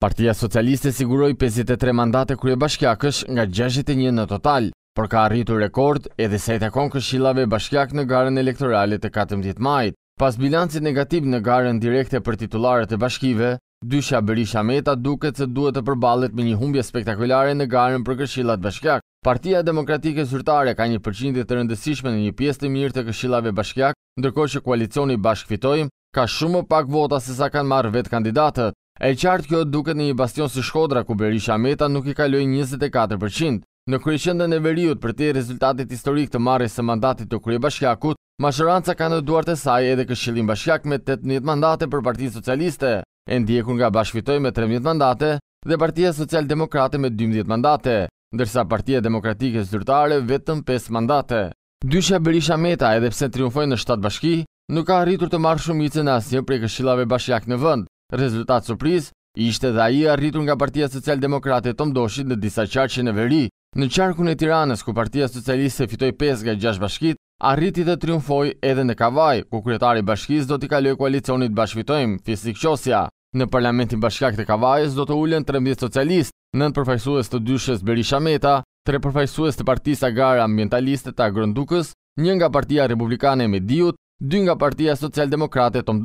Partia Socialiste siguroi 53 mandate kryebashkiakësh nga 61 në total, por ka arritur rekord edhe sa i këshillave bashkiak në garën elektorale të 14 majit. Pas bilancit negativ në garën direkte për titullarët e bashkive, dysha Berisha Meta duket se duhet të përballet me një humbje spektakolare në garën për këshillat bashkiak. Partia Demokratike Zyrtare ka një përqindje të rëndësishme në një pjesë të mirë të këshillave bashkiak, ndërkohë që koalicioni fitojmë, ka shumë më pak vota se sa kanë marrë vetë kandidatët. E qartë kjo duket në një bastion së Shkodra, ku Berisha Meta nuk i kaloj 24%. Në kryeqendën e veriut për të rezultatit historik të marrës së mandatit të krye bashkjakut, Mashëranca ka në duart e saj edhe këshillin bashkjak me 18 mandate për Parti Socialiste, e ndjekur nga bashkvitoj me 13 mandate dhe Partia Social Demokrate me 12 mandate, ndërsa Partia Demokratike Zyrtare vetëm 5 mandate. Dysha Berisha Meta, edhe pse triumfojnë në 7 bashki, nuk ka rritur të marrë shumicën asje prej këshillave bashkjak në vënd, Rezultat surpriz, ishte dhe aji arritur nga Partia Social-Demokrate të mdoshit në disa qarqe në veri. Në qarkun e tiranës, ku Partia Socialiste fitoj 5 nga 6 bashkit, arriti dhe triumfoj edhe në Kavaj, ku kryetari bashkis do t'i kaloj koalicionit bashkëfitojmë, fisik qosja. Në parlamentin bashkak të Kavajës do të ullën 13 socialist, 9 përfajsues të dyshes Berisha Meta, tre përfajsues të partisa gara ambientaliste të agrëndukës, një nga partia republikane e diut, dy nga partia socialdemokrate Tom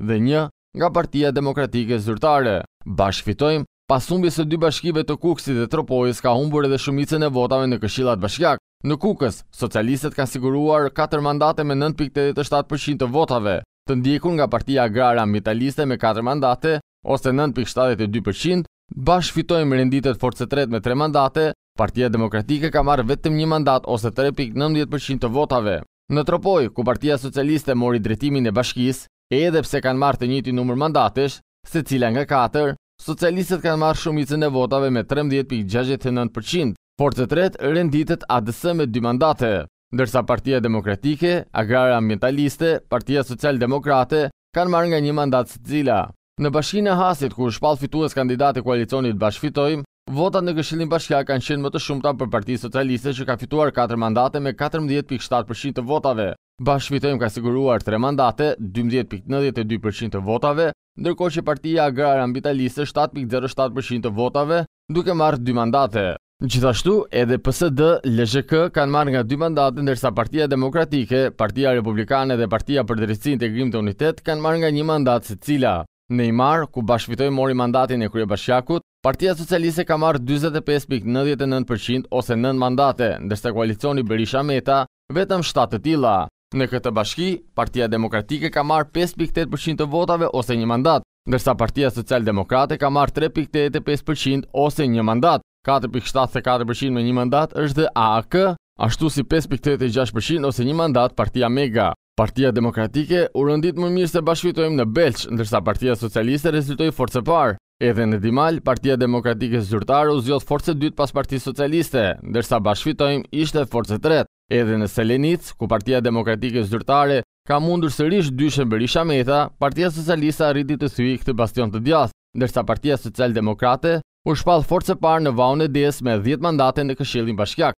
dhe një nga Partia Demokratike Zyrtare. Bashkë fitojmë, pasumbis e dy bashkive të Kukësit dhe Tropojës ka humbur edhe shumicën e votave në këshillat bashkjak. Në Kukës, socialistët kanë siguruar 4 mandate me 9.87% të votave, të ndjekur nga Partia Agrara Mitaliste me 4 mandate ose 9.72%, bashkë fitojmë renditet forcetret me 3 mandate, Partia Demokratike ka marrë vetëm një mandat ose 3.90% të votave. Në Tropoj, ku Partia Socialiste mori drejtimin e bashkisë, edhe pse kanë marrë të njëjtin numër mandatesh, secila nga katër, socialistët kanë marrë shumicën e votave me 13.69%, por të tretë renditet ADS me dy mandate, ndërsa Partia Demokratike, Agrare Ambientaliste, Partia Socialdemokrate kanë marrë nga një mandat secila. Në bashkinë e Hasit, ku shpall fitues kandidati koalicionit Bashfitojmë, votat në Këshillin Bashkiak kanë qenë më të shumta për Partinë Socialiste që ka fituar 4 mandate me 14.7% të votave. Bashkëfitojmë ka siguruar 3 mandate, 12.92% të votave, ndërko që partia agrarë ambitaliste 7.07% të votave, duke marrë 2 mandate. Gjithashtu, edhe PSD, LGK kanë marrë nga 2 mandate, ndërsa partia demokratike, partia republikane dhe partia për drejtsin të grim të unitet kanë marrë nga 1 mandat se cila. Në i marrë, ku bashkëfitojmë mori mandatin e krye bashkjakut, Partia Socialiste ka marrë 25.99% ose 9 mandate, ndërsa koalicioni Berisha Meta vetëm 7 të tila. Në këtë bashki, Partia Demokratike ka marrë 5.8% të votave ose një mandat, ndërsa Partia Socialdemokrate ka marrë 3.85% ose një mandat. 4.74% me një mandat është dhe AAK, ashtu si 5.86% ose një mandat Partia Mega. Partia Demokratike u rëndit më mirë se bashkëfitojmë në Belç, ndërsa Partia Socialiste rezultojë forcë parë. Edhe në Dimal, Partia Demokratike Zyrtarë u zjotë forcë dytë pas Parti Socialiste, ndërsa bashkëfitojmë ishte forcë tretë. Edhe në Selenic, ku Partia Demokratike Zyrtare ka mundur sërish dyshën për Isha Meta, Partia Socialista rriti të thyi këtë bastion të djath, ndërsa Partia Social Demokrate u shpalë forcë parë në vaun e des me 10 mandate në këshillin bashkjak.